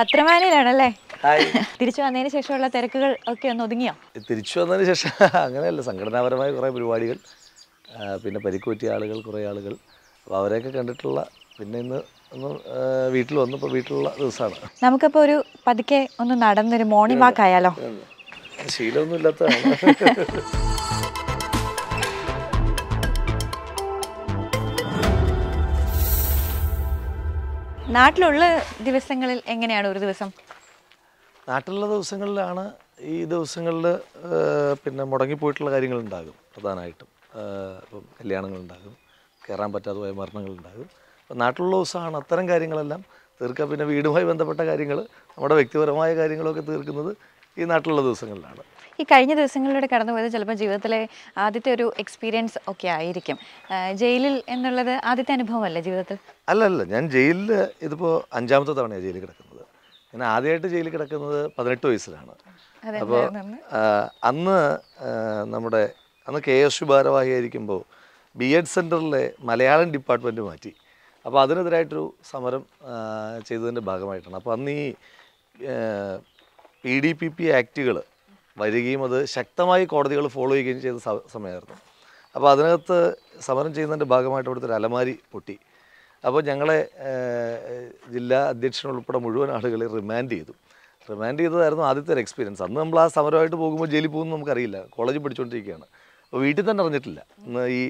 പത്രമാനയിലാണല്ലേ തിരിച്ചു വന്നതിന് ശേഷമുള്ള തിരക്കുകൾ ഒക്കെ ഒന്ന് ഒതുങ്ങിയോ തിരിച്ചു വന്നതിന് ശേഷം അങ്ങനെയല്ല സംഘടനാപരമായ കുറേ പരിപാടികൾ പിന്നെ പരിക്കുപറ്റിയ ആളുകൾ കുറേ ആളുകൾ അപ്പോൾ അവരെയൊക്കെ കണ്ടിട്ടുള്ള പിന്നെ ഇന്ന് ഒന്ന് വീട്ടിൽ വന്നപ്പോൾ വീട്ടിലുള്ള ദിവസമാണ് നമുക്കപ്പോൾ ഒരു പതുക്കെ ഒന്ന് നടന്നൊരു മോർണിംഗ് വാക്ക് ആയാലോ ശീലമൊന്നും നാട്ടിലുള്ള ദിവസങ്ങളിൽ എങ്ങനെയാണ് ഒരു ദിവസം നാട്ടിലുള്ള ദിവസങ്ങളിലാണ് ഈ ദിവസങ്ങളിൽ പിന്നെ മുടങ്ങിപ്പോയിട്ടുള്ള കാര്യങ്ങളുണ്ടാകും പ്രധാനമായിട്ടും ഇപ്പം കല്യാണങ്ങളുണ്ടാകും കയറാൻ പറ്റാതെ മരണങ്ങളുണ്ടാകും അപ്പം നാട്ടിലുള്ള ദിവസമാണ് അത്തരം കാര്യങ്ങളെല്ലാം തീർക്കുക പിന്നെ വീടുമായി ബന്ധപ്പെട്ട കാര്യങ്ങൾ നമ്മുടെ വ്യക്തിപരമായ കാര്യങ്ങളൊക്കെ തീർക്കുന്നത് ഈ നാട്ടിലുള്ള ദിവസങ്ങളിലാണ് ഈ കഴിഞ്ഞ ദിവസങ്ങളിലൂടെ പോയത് ചിലപ്പോൾ ജീവിതത്തിലെ ആദ്യത്തെ ഒരു എക്സ്പീരിയൻസ് ഒക്കെ ആയിരിക്കും ജയിലിൽ എന്നുള്ളത് ആദ്യത്തെ അനുഭവമല്ലേ ജീവിതത്തിൽ അല്ല അല്ല ഞാൻ ജയിലിൽ ഇതിപ്പോൾ അഞ്ചാമത്തെ തവണയാണ് ജയിലിൽ കിടക്കുന്നത് ഞാൻ ആദ്യമായിട്ട് ജയിലിൽ കിടക്കുന്നത് പതിനെട്ട് വയസ്സിലാണ് അപ്പോൾ അന്ന് നമ്മുടെ അന്ന് കെ എസ് യു ഭാരവാഹിയായിരിക്കുമ്പോൾ ബി എഡ് സെൻറ്ററിലെ മലയാളം ഡിപ്പാർട്ട്മെൻറ്റ് മാറ്റി അപ്പോൾ അതിനെതിരായിട്ടൊരു സമരം ചെയ്തതിൻ്റെ ഭാഗമായിട്ടാണ് അപ്പോൾ അന്ന് ഈ പി ഡി പി പി ആക്റ്റുകൾ വരികയും അത് ശക്തമായി കോടതികൾ ഫോളോ ചെയ്യുകയും ചെയ്ത സമയമായിരുന്നു അപ്പോൾ അതിനകത്ത് സമരം ചെയ്യുന്നതിൻ്റെ ഭാഗമായിട്ട് അവിടുത്തെ ഒരു അലമാരി പൊട്ടി അപ്പോൾ ഞങ്ങളെ ജില്ലാ അധ്യക്ഷനുൾപ്പെടെ മുഴുവൻ ആളുകളെ റിമാൻഡ് ചെയ്തു റിമാൻഡ് ചെയ്തതായിരുന്നു ആദ്യത്തെ ഒരു എക്സ്പീരിയൻസ് അന്ന് നമ്മൾ ആ സമരമായിട്ട് പോകുമ്പോൾ ജയിലിൽ പോകുമെന്ന് നമുക്കറിയില്ല കോളേജിൽ പഠിച്ചുകൊണ്ടിരിക്കുകയാണ് അപ്പോൾ വീട്ടിൽ തന്നെ അറിഞ്ഞിട്ടില്ല ഈ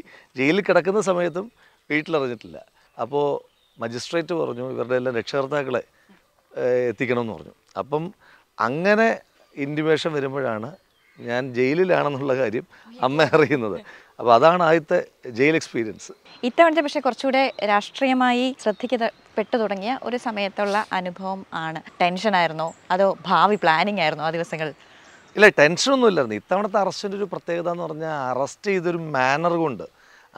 ജയിലിൽ കിടക്കുന്ന സമയത്തും വീട്ടിലറിഞ്ഞിട്ടില്ല അപ്പോൾ മജിസ്ട്രേറ്റ് പറഞ്ഞു ഇവരുടെ എല്ലാം രക്ഷകർത്താക്കളെ എത്തിക്കണമെന്ന് പറഞ്ഞു അപ്പം അങ്ങനെ ഇൻറ്റിമേഷൻ വരുമ്പോഴാണ് ഞാൻ ജയിലിലാണെന്നുള്ള കാര്യം അമ്മ അറിയുന്നത് അപ്പോൾ അതാണ് ആദ്യത്തെ ജയിൽ എക്സ്പീരിയൻസ് ഇത്തവണത്തെ പക്ഷേ കുറച്ചുകൂടെ രാഷ്ട്രീയമായി ശ്രദ്ധിക്കപ്പെട്ടു തുടങ്ങിയ ഒരു സമയത്തുള്ള അനുഭവം ആണ് ടെൻഷനായിരുന്നോ അതോ ഭാവി പ്ലാനിങ് ആയിരുന്നോ ആ ദിവസങ്ങൾ ഇല്ല ടെൻഷനൊന്നും ഇല്ലായിരുന്നു ഇത്തവണത്തെ അറസ്റ്റിൻ്റെ ഒരു പ്രത്യേകത എന്ന് പറഞ്ഞാൽ അറസ്റ്റ് ചെയ്തൊരു മാനർ കൊണ്ട്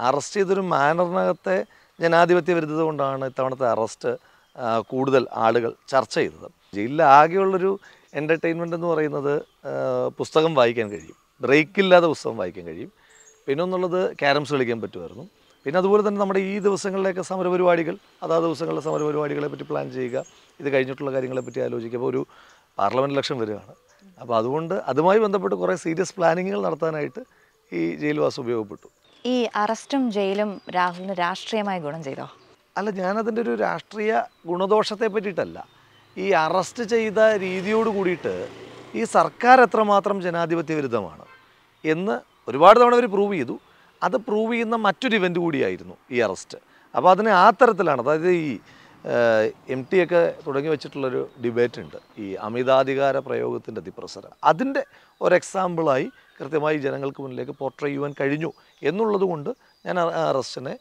അറസ്റ്റ് ചെയ്തൊരു മാനറിനകത്തെ ജനാധിപത്യ വിരുദ്ധത കൊണ്ടാണ് ഇത്തവണത്തെ അറസ്റ്റ് കൂടുതൽ ആളുകൾ ചർച്ച ചെയ്തത് ജയിലിൽ ആകെയുള്ളൊരു എൻ്റർടൈൻമെൻ്റ് എന്ന് പറയുന്നത് പുസ്തകം വായിക്കാൻ കഴിയും ബ്രേക്കില്ലാതെ പുസ്തകം വായിക്കാൻ കഴിയും പിന്നെ ഒന്നുള്ളത് ക്യാരംസ് കളിക്കാൻ പറ്റുമായിരുന്നു പിന്നെ അതുപോലെ തന്നെ നമ്മുടെ ഈ ദിവസങ്ങളിലേക്ക് സമരപരിപാടികൾ അതാ ദിവസങ്ങളിലെ സമരപരിപാടികളെ പറ്റി പ്ലാൻ ചെയ്യുക ഇത് കഴിഞ്ഞിട്ടുള്ള കാര്യങ്ങളെ ആലോചിക്കുക അപ്പോൾ ഒരു പാർലമെൻറ്റ് ഇലക്ഷൻ വരികയാണ് അപ്പോൾ അതുകൊണ്ട് അതുമായി ബന്ധപ്പെട്ട് കുറേ സീരിയസ് പ്ലാനിങ്ങുകൾ നടത്താനായിട്ട് ഈ ജയിൽവാസം ഉപയോഗപ്പെട്ടു ഈ അറസ്റ്റും ജയിലും രാഹുലിന് രാഷ്ട്രീയമായ ഗുണം ചെയ്തോ അല്ല ഞാനതിൻ്റെ ഒരു രാഷ്ട്രീയ ഗുണദോഷത്തെ പറ്റിയിട്ടല്ല ഈ അറസ്റ്റ് ചെയ്ത രീതിയോട് കൂടിയിട്ട് ഈ സർക്കാർ എത്രമാത്രം ജനാധിപത്യ വിരുദ്ധമാണ് എന്ന് ഒരുപാട് തവണ അവർ പ്രൂവ് ചെയ്തു അത് പ്രൂവ് ചെയ്യുന്ന മറ്റൊരു ഇവൻ്റ് കൂടിയായിരുന്നു ഈ അറസ്റ്റ് അപ്പോൾ അതിന് ആ തരത്തിലാണ് അതായത് ഈ എം ടി ഒക്കെ തുടങ്ങി വെച്ചിട്ടുള്ളൊരു ഡിബേറ്റ് ഉണ്ട് ഈ അമിതാധികാര പ്രയോഗത്തിൻ്റെ അതിപ്രസരം അതിൻ്റെ ഒരു എക്സാമ്പിളായി കൃത്യമായി ജനങ്ങൾക്ക് മുന്നിലേക്ക് പോർട്രേ ചെയ്യുവാൻ കഴിഞ്ഞു എന്നുള്ളത് കൊണ്ട് ഞാൻ അറസ്റ്റിനെ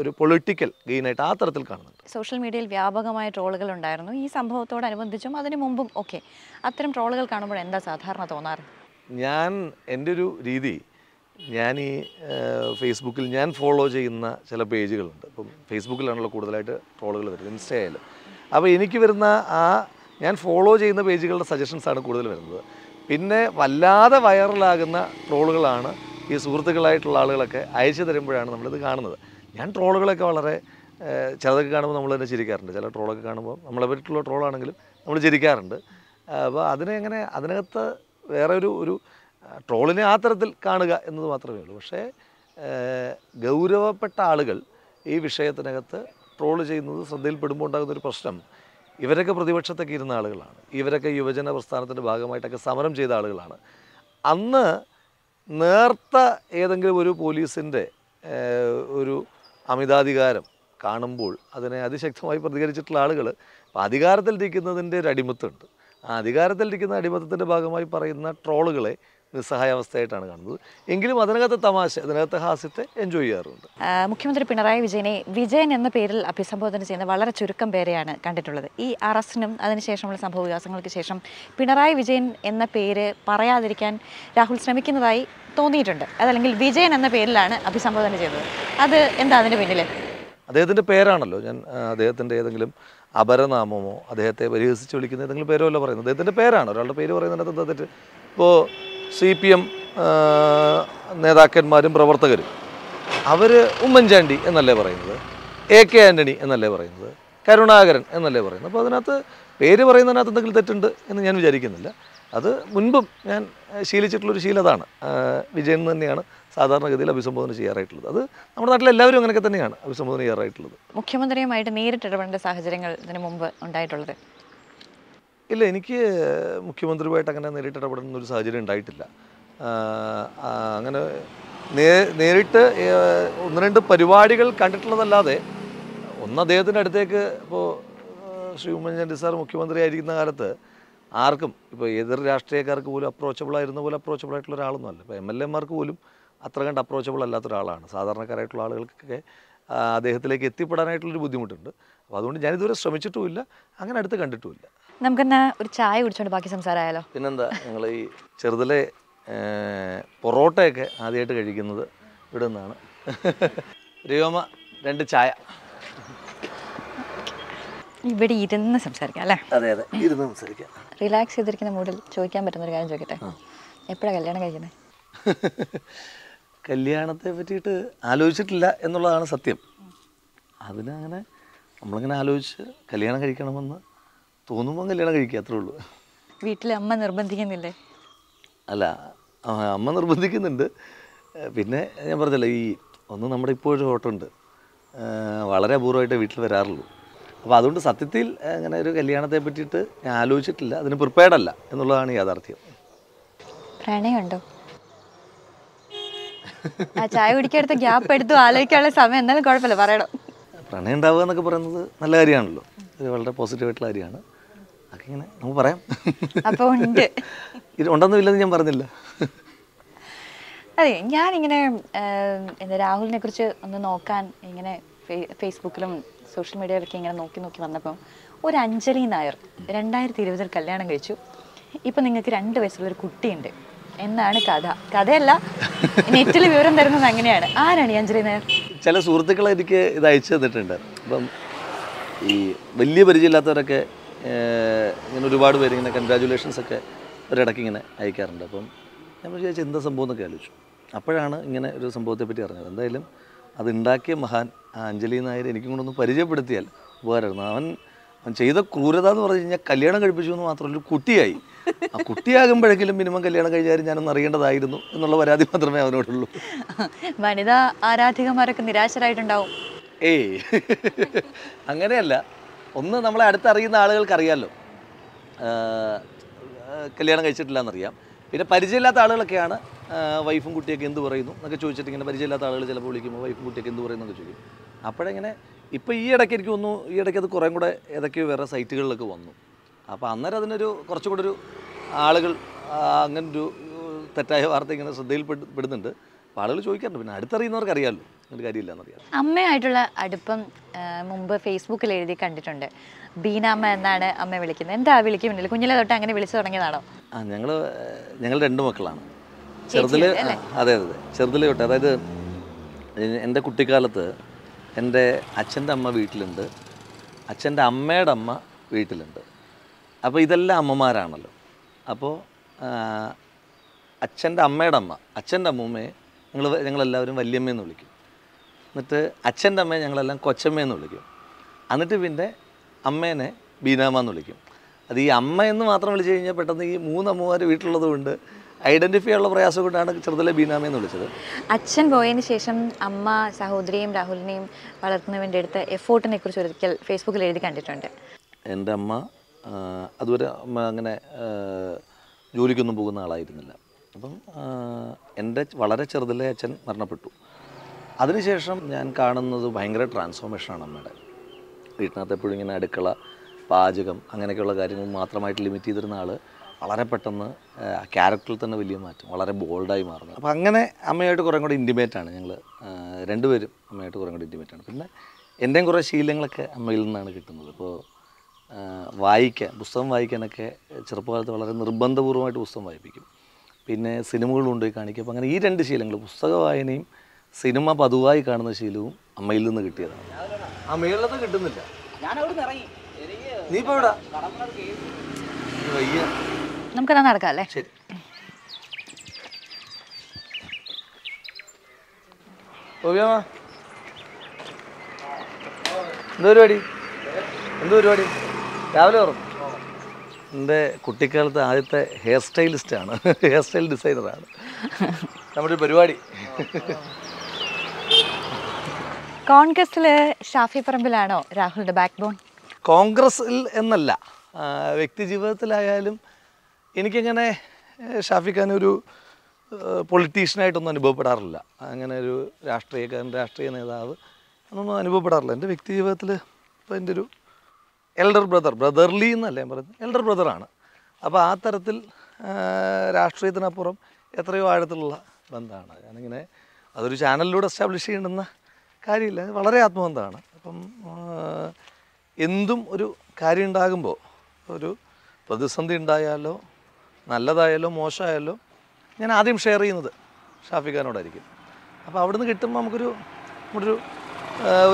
ഒരു പൊളിറ്റിക്കൽ ഗെയിനായിട്ട് ആ തരത്തിൽ കാണുന്നുണ്ട് സോഷ്യൽ മീഡിയയിൽ വ്യാപകമായ ട്രോളുകൾ ഉണ്ടായിരുന്നു ഈ സംഭവത്തോടനുബന്ധിച്ചും അതിനു മുമ്പും ഒക്കെ അത്തരം ട്രോളുകൾ കാണുമ്പോൾ എന്താ സാധാരണ തോന്നാറ് ഞാൻ എൻ്റെ ഒരു രീതി ഞാൻ ഈ ഫേസ്ബുക്കിൽ ഞാൻ ഫോളോ ചെയ്യുന്ന ചില പേജുകളുണ്ട് ഇപ്പം ഫേസ്ബുക്കിലാണല്ലോ കൂടുതലായിട്ട് ട്രോളുകൾ വരുന്നത് ഇൻസ്റ്റയായാലും അപ്പോൾ എനിക്ക് വരുന്ന ആ ഞാൻ ഫോളോ ചെയ്യുന്ന പേജുകളുടെ സജഷൻസാണ് കൂടുതൽ വരുന്നത് പിന്നെ വല്ലാതെ വൈറലാകുന്ന ട്രോളുകളാണ് ഈ സുഹൃത്തുക്കളായിട്ടുള്ള ആളുകളൊക്കെ അയച്ചു തരുമ്പോഴാണ് നമ്മളിത് കാണുന്നത് ഞാൻ ട്രോളുകളൊക്കെ വളരെ ചിലതൊക്കെ കാണുമ്പോൾ നമ്മൾ തന്നെ ചിരിക്കാറുണ്ട് ചില ട്രോളൊക്കെ കാണുമ്പോൾ നമ്മളെ പറ്റിയുള്ള ട്രോളാണെങ്കിലും നമ്മൾ ചിരിക്കാറുണ്ട് അപ്പോൾ അതിനെ എങ്ങനെ അതിനകത്ത് വേറെ ഒരു ഒരു ട്രോളിനെ ആ തരത്തിൽ കാണുക എന്നത് മാത്രമേ ഉള്ളൂ പക്ഷേ ഗൗരവപ്പെട്ട ആളുകൾ ഈ വിഷയത്തിനകത്ത് ട്രോൾ ചെയ്യുന്നത് ശ്രദ്ധയിൽപ്പെടുമ്പോൾ ഒരു പ്രശ്നം ഇവരൊക്കെ പ്രതിപക്ഷത്തൊക്കെ ഇരുന്ന ആളുകളാണ് ഇവരൊക്കെ യുവജന പ്രസ്ഥാനത്തിൻ്റെ ഭാഗമായിട്ടൊക്കെ സമരം ചെയ്ത ആളുകളാണ് അന്ന് നേർത്ത ഏതെങ്കിലും ഒരു പോലീസിൻ്റെ ഒരു അമിതാധികാരം കാണുമ്പോൾ അതിനെ അതിശക്തമായി പ്രതികരിച്ചിട്ടുള്ള ആളുകൾ അധികാരത്തിലിരിക്കുന്നതിൻ്റെ ഒരു അടിമത്തമുണ്ട് ആ അധികാരത്തിലിരിക്കുന്ന അടിമത്തത്തിൻ്റെ ഭാഗമായി പറയുന്ന ട്രോളുകളെ നിസ്സഹായാവസ്ഥയായിട്ടാണ് കാണുന്നത് എങ്കിലും അതിനകത്തെ തമാശ അതിനകത്തെ ഹാസ്യത്തെ എൻജോയ് ചെയ്യാറുണ്ട് മുഖ്യമന്ത്രി പിണറായി വിജയനെ വിജയൻ എന്ന പേരിൽ അഭിസംബോധന ചെയ്യുന്ന വളരെ ചുരുക്കം പേരെയാണ് കണ്ടിട്ടുള്ളത് ഈ അറസ്റ്റിനും അതിനുശേഷമുള്ള സംഭവ വികാസങ്ങൾക്ക് ശേഷം പിണറായി വിജയൻ എന്ന പേര് പറയാതിരിക്കാൻ രാഹുൽ ശ്രമിക്കുന്നതായി തോന്നിയിട്ടുണ്ട് അതല്ലെങ്കിൽ വിജയൻ എന്ന പേരിലാണ് അഭിസംബോധന ചെയ്തത് അത് എന്താ അതിൻ്റെ പിന്നിൽ അദ്ദേഹത്തിൻ്റെ പേരാണല്ലോ ഞാൻ അദ്ദേഹത്തിൻ്റെ ഏതെങ്കിലും അപരനാമമോ അദ്ദേഹത്തെ പരിഹസിച്ച് വിളിക്കുന്ന ഏതെങ്കിലും പേരോ അല്ല പറയുന്നത് അദ്ദേഹത്തിൻ്റെ പേരാണ് ഒരാളുടെ പേര് പറയുന്നതിനകത്ത് എന്താ തെറ്റ് ഇപ്പോൾ സി പി എം നേതാക്കന്മാരും പ്രവർത്തകരും അവർ ഉമ്മൻചാണ്ടി എന്നല്ലേ പറയുന്നത് എ കെ ആൻ്റണി എന്നല്ലേ പറയുന്നത് കരുണാകരൻ എന്നല്ലേ പറയുന്നത് അപ്പോൾ അതിനകത്ത് പേര് പറയുന്നതിനകത്ത് എന്തെങ്കിലും തെറ്റുണ്ട് എന്ന് ഞാൻ വിചാരിക്കുന്നില്ല അത് മുൻപും ഞാൻ ശീലിച്ചിട്ടുള്ളൊരു ശീലതാണ് വിജയൻ തന്നെയാണ് സാധാരണഗതിയിൽ അഭിസംബോധന ചെയ്യാറായിട്ടുള്ളത് അത് നമ്മുടെ നാട്ടിലെ എല്ലാവരും അങ്ങനെയൊക്കെ തന്നെയാണ് അഭിസംബോധന ചെയ്യാറായിട്ടുള്ളത് മുഖ്യമന്ത്രിയുമായിട്ട് നേരിട്ട് ഇടപെടേണ്ട സാഹചര്യങ്ങൾ ഇതിന് മുമ്പ് ഉണ്ടായിട്ടുള്ളത് ഇല്ല എനിക്ക് മുഖ്യമന്ത്രിയുമായിട്ട് അങ്ങനെ നേരിട്ട് ഇടപെടുന്ന ഒരു സാഹചര്യം ഉണ്ടായിട്ടില്ല അങ്ങനെ നേരിട്ട് ഒന്ന് രണ്ട് പരിപാടികൾ കണ്ടിട്ടുള്ളതല്ലാതെ ഒന്ന് അദ്ദേഹത്തിൻ്റെ അടുത്തേക്ക് ഇപ്പോൾ ശ്രീ ഉമ്മൻചാണ്ടി സാർ മുഖ്യമന്ത്രിയായിരിക്കുന്ന കാലത്ത് ആർക്കും ഇപ്പോൾ എതിർ രാഷ്ട്രീയക്കാർക്ക് പോലും അപ്രോച്ചബിൾ ആയിരുന്ന പോലെ അപ്രോച്ചബിൾ ആയിട്ടുള്ള ഒരാളൊന്നുമല്ല ഇപ്പോൾ എം എൽ എമാർക്ക് പോലും അത്ര കണ്ട് അപ്രോച്ചബിൾ അല്ലാത്ത ഒരാളാണ് സാധാരണക്കാരായിട്ടുള്ള ആളുകൾക്കൊക്കെ അദ്ദേഹത്തിലേക്ക് എത്തിപ്പെടാനായിട്ടുള്ളൊരു ബുദ്ധിമുട്ടുണ്ട് അപ്പോൾ അതുകൊണ്ട് ഞാനിതുവരെ ശ്രമിച്ചിട്ടുമില്ല അങ്ങനെ അടുത്ത് കണ്ടിട്ടുമില്ല നമുക്കെന്നാ ഒരു ചായ കുടിച്ചോണ്ട് ബാക്കി സംസാരമായാലോ പിന്നെന്താ ഞങ്ങൾ ഈ ചെറുതിലെ പൊറോട്ടയൊക്കെ ആദ്യമായിട്ട് കഴിക്കുന്നത് ഇവിടെ നിന്നാണ് രൂപമ രണ്ട് ചായ ഇവിടെ ഇരുന്ന് സംസാരിക്കാം അല്ലേ അതെ അതെ ഇരുന്ന് സംസാരിക്കാം റിലാക്സ് ചെയ്തിരിക്കുന്ന മൂഡിൽ ചോദിക്കാൻ പറ്റുന്ന ഒരു കാര്യം ചോദിക്കട്ടെ എപ്പോഴാണ് കല്യാണം കഴിക്കുന്നത് കല്യാണത്തെ പറ്റിയിട്ട് ആലോചിച്ചിട്ടില്ല എന്നുള്ളതാണ് സത്യം അതിനങ്ങനെ നമ്മളിങ്ങനെ ആലോചിച്ച് കല്യാണം കഴിക്കണമെന്ന് തോന്നുമ്പോൾ കല്യാണം കഴിക്കുക അത്രേ ഉള്ളൂ വീട്ടിൽ അമ്മ നിർബന്ധിക്കുന്നില്ലേ അല്ല അമ്മ നിർബന്ധിക്കുന്നുണ്ട് പിന്നെ ഞാൻ പറഞ്ഞല്ലോ ഈ ഒന്ന് നമ്മുടെ ഇപ്പോഴൊരു ഉണ്ട് വളരെ അപൂർവമായിട്ട് വീട്ടിൽ വരാറുള്ളൂ അപ്പോൾ അതുകൊണ്ട് സത്യത്തിൽ അങ്ങനെ ഒരു കല്യാണത്തെ പറ്റിയിട്ട് ഞാൻ ആലോചിച്ചിട്ടില്ല അതിന് പ്രിപ്പയർഡ് അല്ല എന്നുള്ളതാണ് യാഥാർത്ഥ്യം പ്രണയമുണ്ടോ ആ ചായ കുടിക്കടുത്ത് ഗ്യാപ്പ് എടുത്തു ആലോചിക്കാനുള്ള സമയം എന്നാലും കുഴപ്പമില്ല പറയണം പ്രണയം ഉണ്ടാവുക എന്നൊക്കെ പറയുന്നത് നല്ല കാര്യമാണല്ലോ ഇത് വളരെ പോസിറ്റീവായിട്ടുള്ള കാര്യമാണ് ഇങ്ങനെ നമുക്ക് പറയാം അപ്പോൾ ഉണ്ട് ഇത് ഉണ്ടെന്നും ഇല്ലെന്ന് ഞാൻ പറഞ്ഞില്ല അതെ ഞാനിങ്ങനെ എന്താ രാഹുലിനെ കുറിച്ച് ഒന്ന് നോക്കാൻ ഇങ്ങനെ ഫേസ്ബുക്കിലും സോഷ്യൽ മീഡിയയിലൊക്കെ ഇങ്ങനെ നോക്കി നോക്കി വന്നപ്പോൾ ഒരു അഞ്ജലി നായർ രണ്ടായിരത്തി ഇരുപതിൽ കല്യാണം കഴിച്ചു ഇപ്പം നിങ്ങൾക്ക് രണ്ട് വയസ്സുള്ള ഒരു കുട്ടിയുണ്ട് എന്നാണ് കഥ കഥയല്ല നെറ്റിൽ വിവരം തരുന്നത് അങ്ങനെയാണ് ആരാണ് ഈ അഞ്ജലി നായർ ചില സുഹൃത്തുക്കൾ എനിക്ക് ഇത് അയച്ചു തന്നിട്ടുണ്ട് അപ്പം ഈ വലിയ പരിചയമില്ലാത്തവരൊക്കെ ഇങ്ങനെ ഒരുപാട് പേര് ഇങ്ങനെ കൺഗ്രാജുലേഷൻസ് ഒക്കെ ഒരിടയ്ക്ക് ഇങ്ങനെ അയക്കാറുണ്ട് അപ്പം ഞാൻ വിചാരിച്ചു എന്താ സംഭവം എന്നൊക്കെ ആലോചിച്ചു അപ്പോഴാണ് ഇങ്ങനെ ഒരു സംഭവത്തെപ്പറ്റി അറിഞ്ഞത് എന്തായാലും അതുണ്ടാക്കിയ മഹാൻ ആ അഞ്ജലി നായർ എനിക്കും കൊണ്ടൊന്ന് പരിചയപ്പെടുത്തിയാൽ ഉപകാരമായിരുന്നു അവൻ അവൻ ചെയ്ത ക്രൂരത എന്ന് പറഞ്ഞു കഴിഞ്ഞാൽ കല്യാണം കഴിപ്പിച്ചു എന്ന് മാത്രമല്ല ഒരു കുട്ടിയായി ആ കുട്ടിയാകുമ്പോഴെങ്കിലും മിനിമം കല്യാണം കഴിഞ്ഞാലും ഞാനൊന്ന് അറിയേണ്ടതായിരുന്നു എന്നുള്ള പരാതി മാത്രമേ അവനോടുള്ളൂ വനിതാ ആരാധികമാരൊക്കെ നിരാശരായിട്ടുണ്ടാവും ഏയ് അങ്ങനെയല്ല ഒന്ന് നമ്മളെ അടുത്തറിയുന്ന ആളുകൾക്ക് അറിയാമല്ലോ കല്യാണം കഴിച്ചിട്ടില്ല എന്നറിയാം പിന്നെ പരിചയമില്ലാത്ത ആളുകളൊക്കെയാണ് വൈഫും കുട്ടിയൊക്കെ എന്ത് പറയുന്നു എന്നൊക്കെ ചോദിച്ചിട്ട് ഇങ്ങനെ പരിചയമില്ലാത്ത ആളുകൾ ചിലപ്പോൾ വിളിക്കുമ്പോൾ വൈഫും കുട്ടിയൊക്കെ എന്ത് പറയുന്നു എന്നൊക്കെ ചോദിക്കും അപ്പോഴെങ്ങനെ ഇപ്പോൾ ഈ ഇടയ്ക്ക് എനിക്ക് തോന്നുന്നു ഈ ഇടയ്ക്ക് അത് കുറേ കൂടെ ഏതൊക്കെയോ വേറെ സൈറ്റുകളിലൊക്കെ വന്നു അപ്പോൾ അന്നേരം അതിനൊരു കുറച്ചും കൂടെ ഒരു ആളുകൾ അങ്ങനൊരു തെറ്റായ വാർത്ത ഇങ്ങനെ ശ്രദ്ധയിൽപ്പെടുന്നുണ്ട് അപ്പോൾ ആളുകൾ ചോദിക്കാറുണ്ട് പിന്നെ അടുത്തറിയുന്നവർക്ക് അറിയാമല്ലോ അമ്മയായിട്ടുള്ള അടുപ്പം മുമ്പ് ഫേസ്ബുക്കിൽ എഴുതി കണ്ടിട്ടുണ്ട് ബീനാമ്മ എന്നാണ് അമ്മ വിളിക്കുന്നത് എന്താ വിളിക്കുന്നുണ്ടല്ലോ കുഞ്ഞിലെ തൊട്ട് അങ്ങനെ വിളിച്ചു തുടങ്ങിയതാണോ ഞങ്ങള് ഞങ്ങൾ രണ്ടു രണ്ട് മക്കളാണ് ചെറുതില് അതെ അതെ ചെറുതില് തൊട്ട് അതായത് എൻ്റെ കുട്ടിക്കാലത്ത് എൻ്റെ അച്ഛൻ്റെ അമ്മ വീട്ടിലുണ്ട് അച്ഛൻ്റെ അമ്മയുടെ അമ്മ വീട്ടിലുണ്ട് അപ്പോൾ ഇതെല്ലാം അമ്മമാരാണല്ലോ അപ്പോൾ അച്ഛൻ്റെ അമ്മയുടെ അമ്മ അച്ഛൻ്റെ അമ്മൂമ്മയെ ഞങ്ങൾ ഞങ്ങളെല്ലാവരും വല്യമ്മയെന്ന് വിളിക്കും എന്നിട്ട് അച്ഛൻ്റെ അമ്മയെ ഞങ്ങളെല്ലാം കൊച്ചമ്മയെന്ന് വിളിക്കും എന്നിട്ട് പിന്നെ അമ്മേനെ ബീനാമ എന്ന് വിളിക്കും അത് ഈ അമ്മ എന്ന് മാത്രം വിളിച്ചു കഴിഞ്ഞാൽ പെട്ടെന്ന് ഈ മൂന്നമ്മമാർ വീട്ടിലുള്ളത് കൊണ്ട് ഐഡന്റിഫൈ ഉള്ള പ്രയാസം കൊണ്ടാണ് ചെറുതിലെ ബീനാമ എന്ന് വിളിച്ചത് അച്ഛൻ പോയതിന് ശേഷം അമ്മ സഹോദരിയും രാഹുലിനെയും വളർത്തുന്നതിൻ്റെ അടുത്ത് എഫോർട്ടിനെ കുറിച്ച് ഒരിക്കൽ ഫേസ്ബുക്കിൽ എഴുതി കണ്ടിട്ടുണ്ട് എൻ്റെ അമ്മ അതുവരെ അമ്മ അങ്ങനെ ജോലിക്കൊന്നും പോകുന്ന ആളായിരുന്നില്ല അപ്പം എൻ്റെ വളരെ ചെറുതിലെ അച്ഛൻ മരണപ്പെട്ടു അതിനുശേഷം ഞാൻ കാണുന്നത് ഭയങ്കര ട്രാൻസ്ഫോർമേഷനാണ് അമ്മയുടെ വീട്ടിനകത്ത് എപ്പോഴും ഇങ്ങനെ അടുക്കള പാചകം അങ്ങനെയൊക്കെയുള്ള കാര്യങ്ങൾ മാത്രമായിട്ട് ലിമിറ്റ് ചെയ്തിരുന്ന ആൾ വളരെ പെട്ടെന്ന് ക്യാരക്ടറിൽ തന്നെ വലിയ മാറ്റം വളരെ ബോൾഡായി മാറുന്നു അപ്പോൾ അങ്ങനെ അമ്മയായിട്ട് കുറേ കൂടി ആണ് ഞങ്ങൾ രണ്ടുപേരും അമ്മയായിട്ട് കുറേ കൂടി ആണ് പിന്നെ എൻ്റെയും കുറേ ശീലങ്ങളൊക്കെ അമ്മയിൽ നിന്നാണ് കിട്ടുന്നത് ഇപ്പോൾ വായിക്കാൻ പുസ്തകം വായിക്കാനൊക്കെ ചെറുപ്പകാലത്ത് വളരെ നിർബന്ധപൂർവ്വമായിട്ട് പുസ്തകം വായിപ്പിക്കും പിന്നെ സിനിമകൾ കൊണ്ടുപോയി കാണിക്കും അപ്പോൾ അങ്ങനെ ഈ രണ്ട് ശീലങ്ങൾ പുസ്തക വായനയും സിനിമ പതിവായി കാണുന്ന ശീലവും അമ്മയിൽ നിന്ന് കിട്ടിയതാണ് അമ്മയിൽ നിന്ന് കിട്ടുന്നില്ല നീ ഇപ്പൊ എവിടാ നമുക്കെന്നാ നടക്കാം അല്ലേ ശരി എന്തോ പരിപാടി എന്തോ പരിപാടി രാവിലെ ഓർമ്മ എൻ്റെ കുട്ടിക്കാലത്ത് ആദ്യത്തെ ഹെയർ സ്റ്റൈലിസ്റ്റാണ് ഹെയർ സ്റ്റൈൽ ഡിസൈനറാണ് നമ്മുടെ പരിപാടി കോൺഗ്രസില് ഷാഫി പറമ്പിലാണോ രാഹുലിന്റെ ബാക്ക് ബോൺ കോൺഗ്രസിൽ എന്നല്ല വ്യക്തി ജീവിതത്തിലായാലും എനിക്കങ്ങനെ ഷാഫി ഖാൻ ഒരു പൊളിറ്റീഷ്യനായിട്ടൊന്നും അനുഭവപ്പെടാറില്ല അങ്ങനെ ഒരു രാഷ്ട്രീയക്കാരൻ രാഷ്ട്രീയ നേതാവ് അതൊന്നും അനുഭവപ്പെടാറില്ല എൻ്റെ വ്യക്തി ജീവിതത്തിൽ ഇപ്പോൾ എൻ്റെ ഒരു എൽഡർ ബ്രദർ ബ്രദർലി എന്നല്ല ഞാൻ പറയുന്നത് എൽഡർ ബ്രദറാണ് അപ്പോൾ ആ തരത്തിൽ രാഷ്ട്രീയത്തിനപ്പുറം എത്രയോ ആഴത്തിലുള്ള ബന്ധമാണ് ഞാനിങ്ങനെ അതൊരു ചാനലിലൂടെ എസ്റ്റാബ്ലിഷ് ചെയ്യണമെന്ന കാര്യമില്ല വളരെ ആത്മബന്ധമാണ് അപ്പം എന്തും ഒരു കാര്യം ഉണ്ടാകുമ്പോൾ ഒരു പ്രതിസന്ധി ഉണ്ടായാലോ നല്ലതായാലോ മോശമായാലോ ഞാൻ ആദ്യം ഷെയർ ചെയ്യുന്നത് ഷാഫിഖാനോടായിരിക്കും അപ്പോൾ അവിടുന്ന് കിട്ടുമ്പോൾ നമുക്കൊരു ഒരു